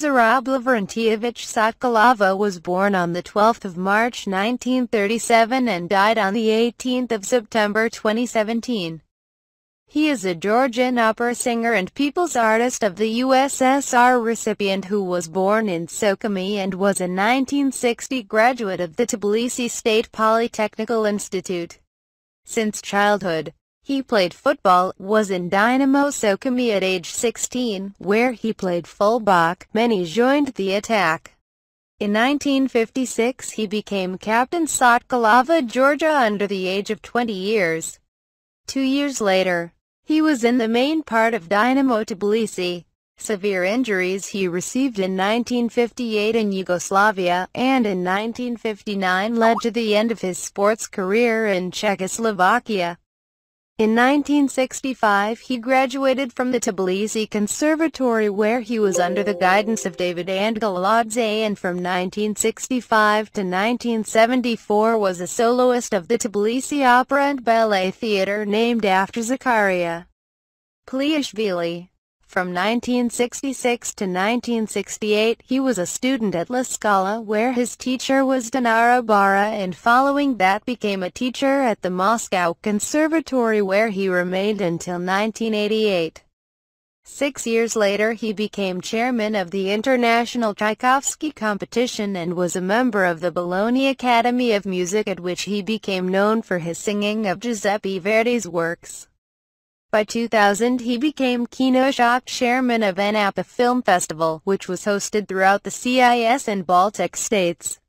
Zarab Lavrentievich Sokolova was born on 12 March 1937 and died on 18 September 2017. He is a Georgian opera singer and People's Artist of the USSR recipient who was born in Sokomi and was a 1960 graduate of the Tbilisi State Polytechnical Institute. Since childhood, he played football, was in Dynamo Sokomi at age 16, where he played fullback, many joined the attack. In 1956 he became captain Sotkalava Georgia under the age of 20 years. Two years later, he was in the main part of Dynamo Tbilisi. Severe injuries he received in 1958 in Yugoslavia and in 1959 led to the end of his sports career in Czechoslovakia. In 1965 he graduated from the Tbilisi Conservatory where he was under the guidance of David Angeladze and from 1965 to 1974 was a soloist of the Tbilisi Opera and Ballet Theatre named after Zakaria Pliashvili. From 1966 to 1968 he was a student at La Scala where his teacher was Dinara Barra. and following that became a teacher at the Moscow Conservatory where he remained until 1988. Six years later he became chairman of the International Tchaikovsky Competition and was a member of the Bologna Academy of Music at which he became known for his singing of Giuseppe Verdi's works. By 2000 he became keynote chairman of ANAPA Film Festival, which was hosted throughout the CIS and Baltic states.